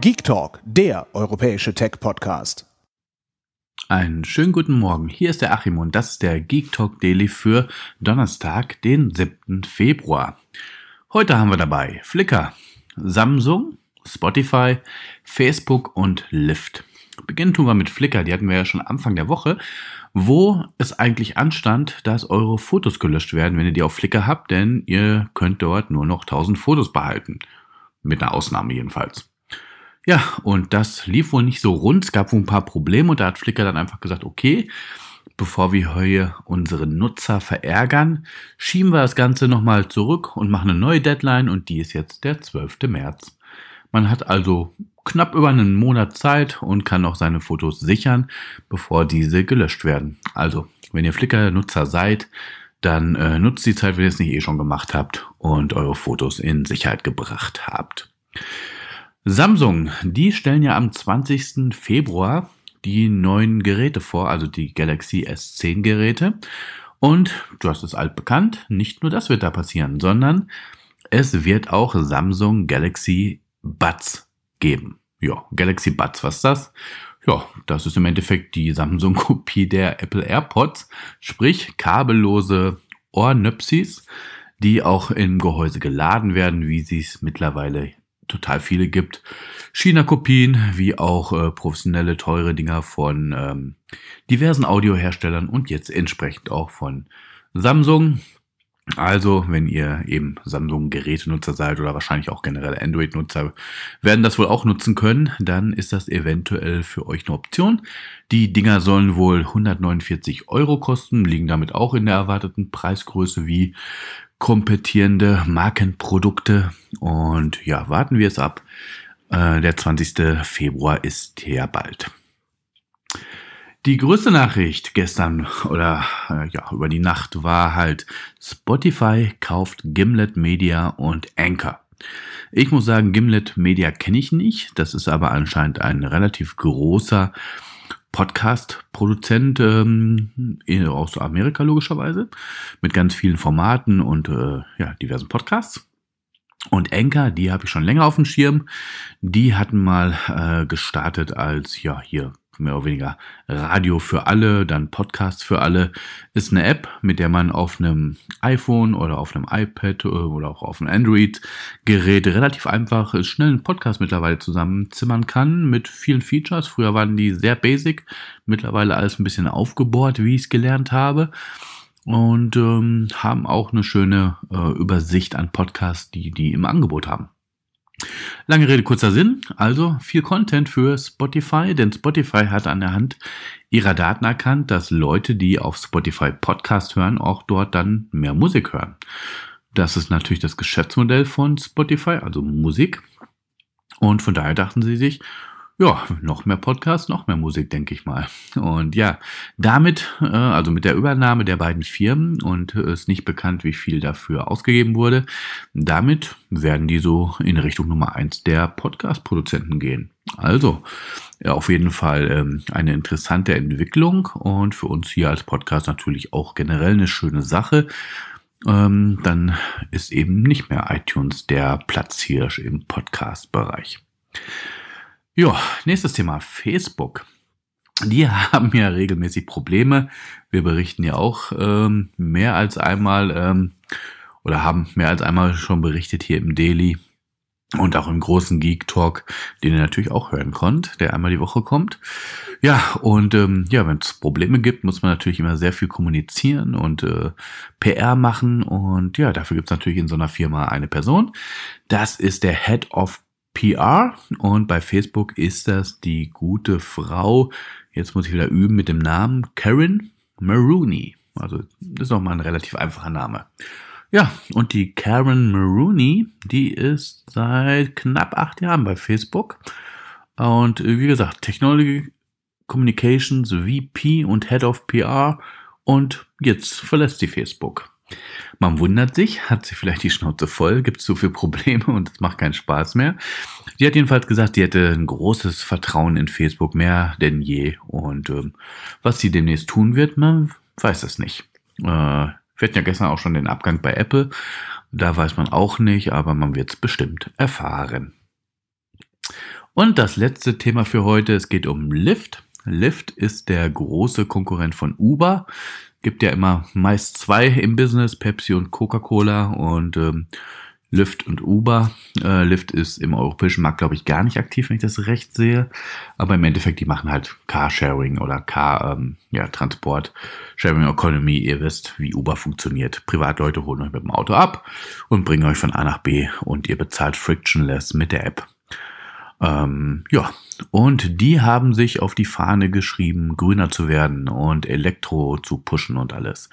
Geek Talk, der europäische Tech-Podcast. Einen schönen guten Morgen. Hier ist der Achim und das ist der Geek Talk Daily für Donnerstag, den 7. Februar. Heute haben wir dabei Flickr, Samsung, Spotify, Facebook und Lyft. Beginnen tun wir mit Flickr, die hatten wir ja schon Anfang der Woche, wo es eigentlich anstand, dass eure Fotos gelöscht werden, wenn ihr die auf Flickr habt, denn ihr könnt dort nur noch 1000 Fotos behalten. Mit einer Ausnahme jedenfalls. Ja, und das lief wohl nicht so rund. Es gab wohl ein paar Probleme und da hat Flickr dann einfach gesagt, okay, bevor wir heute unsere Nutzer verärgern, schieben wir das Ganze nochmal zurück und machen eine neue Deadline und die ist jetzt der 12. März. Man hat also knapp über einen Monat Zeit und kann auch seine Fotos sichern, bevor diese gelöscht werden. Also, wenn ihr Flickr-Nutzer seid, dann äh, nutzt die Zeit, wenn ihr es nicht eh schon gemacht habt und eure Fotos in Sicherheit gebracht habt. Samsung, die stellen ja am 20. Februar die neuen Geräte vor, also die Galaxy S10 Geräte. Und du hast es altbekannt, nicht nur das wird da passieren, sondern es wird auch Samsung Galaxy Buds geben. Ja, Galaxy Buds, was ist das? Ja, das ist im Endeffekt die Samsung-Kopie der Apple AirPods, sprich kabellose Ohrnöpsis, die auch im Gehäuse geladen werden, wie sie es mittlerweile total viele gibt. China-Kopien, wie auch äh, professionelle, teure Dinger von ähm, diversen Audioherstellern und jetzt entsprechend auch von Samsung. Also, wenn ihr eben Samsung-Gerätenutzer seid oder wahrscheinlich auch generell Android-Nutzer, werden das wohl auch nutzen können, dann ist das eventuell für euch eine Option. Die Dinger sollen wohl 149 Euro kosten, liegen damit auch in der erwarteten Preisgröße wie kompetierende Markenprodukte. Und ja, warten wir es ab. Äh, der 20. Februar ist ja bald. Die größte Nachricht gestern oder äh, ja, über die Nacht war halt, Spotify kauft Gimlet Media und Anchor. Ich muss sagen, Gimlet Media kenne ich nicht. Das ist aber anscheinend ein relativ großer Podcast-Produzent ähm, aus Amerika logischerweise mit ganz vielen Formaten und äh, ja, diversen Podcasts. Und Enka, die habe ich schon länger auf dem Schirm. Die hatten mal äh, gestartet als, ja, hier mehr oder weniger Radio für alle, dann Podcast für alle. Ist eine App, mit der man auf einem iPhone oder auf einem iPad äh, oder auch auf einem Android-Gerät relativ einfach äh, schnell einen Podcast mittlerweile zusammenzimmern kann mit vielen Features. Früher waren die sehr basic, mittlerweile alles ein bisschen aufgebohrt, wie ich es gelernt habe und ähm, haben auch eine schöne äh, Übersicht an Podcasts, die die im Angebot haben. Lange Rede, kurzer Sinn. Also viel Content für Spotify, denn Spotify hat an der Hand ihrer Daten erkannt, dass Leute, die auf Spotify Podcast hören, auch dort dann mehr Musik hören. Das ist natürlich das Geschäftsmodell von Spotify, also Musik. Und von daher dachten sie sich, ja, noch mehr Podcasts, noch mehr Musik, denke ich mal. Und ja, damit, äh, also mit der Übernahme der beiden Firmen und äh, ist nicht bekannt, wie viel dafür ausgegeben wurde, damit werden die so in Richtung Nummer eins der Podcast-Produzenten gehen. Also, auf jeden Fall ähm, eine interessante Entwicklung und für uns hier als Podcast natürlich auch generell eine schöne Sache. Ähm, dann ist eben nicht mehr iTunes der Platzhirsch im Podcast-Bereich. Ja, nächstes Thema, Facebook. Die haben ja regelmäßig Probleme. Wir berichten ja auch ähm, mehr als einmal ähm, oder haben mehr als einmal schon berichtet hier im Daily und auch im großen Geek Talk, den ihr natürlich auch hören konnt, der einmal die Woche kommt. Ja, und ähm, ja, wenn es Probleme gibt, muss man natürlich immer sehr viel kommunizieren und äh, PR machen. Und ja, dafür gibt es natürlich in so einer Firma eine Person. Das ist der Head of PR und bei Facebook ist das die gute Frau, jetzt muss ich wieder üben mit dem Namen, Karen Maroney. Also das ist auch mal ein relativ einfacher Name. Ja, und die Karen Maroney, die ist seit knapp acht Jahren bei Facebook. Und äh, wie gesagt, Technology Communications, VP und Head of PR. Und jetzt verlässt sie Facebook. Man wundert sich, hat sie vielleicht die Schnauze voll, gibt es so viele Probleme und es macht keinen Spaß mehr. Sie hat jedenfalls gesagt, sie hätte ein großes Vertrauen in Facebook, mehr denn je. Und ähm, was sie demnächst tun wird, man weiß es nicht. Äh, wir hatten ja gestern auch schon den Abgang bei Apple. Da weiß man auch nicht, aber man wird es bestimmt erfahren. Und das letzte Thema für heute, es geht um Lyft. Lyft ist der große Konkurrent von Uber gibt ja immer meist zwei im Business, Pepsi und Coca-Cola und ähm, Lyft und Uber. Äh, Lyft ist im europäischen Markt, glaube ich, gar nicht aktiv, wenn ich das recht sehe. Aber im Endeffekt, die machen halt Carsharing oder Car, ähm, ja, Transport, Sharing Economy. Ihr wisst, wie Uber funktioniert. Privatleute holen euch mit dem Auto ab und bringen euch von A nach B und ihr bezahlt frictionless mit der App. Ähm, ja, und die haben sich auf die Fahne geschrieben, grüner zu werden und Elektro zu pushen und alles.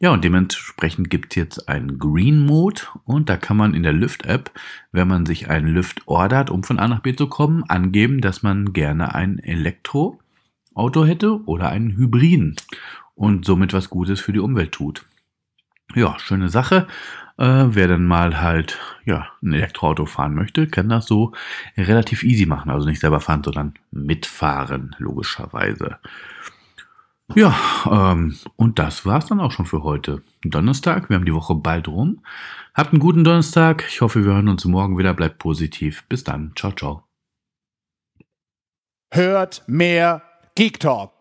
Ja, und dementsprechend gibt es jetzt einen Green Mode und da kann man in der Lyft-App, wenn man sich einen Lyft ordert, um von A nach B zu kommen, angeben, dass man gerne ein Elektroauto hätte oder einen Hybriden und somit was Gutes für die Umwelt tut. Ja, schöne Sache. Äh, wer dann mal halt ja, ein Elektroauto fahren möchte, kann das so relativ easy machen. Also nicht selber fahren, sondern mitfahren, logischerweise. Ja, ähm, und das war's dann auch schon für heute. Donnerstag, wir haben die Woche bald rum. Habt einen guten Donnerstag. Ich hoffe, wir hören uns morgen wieder. Bleibt positiv. Bis dann. Ciao, ciao. Hört mehr Geek Talk.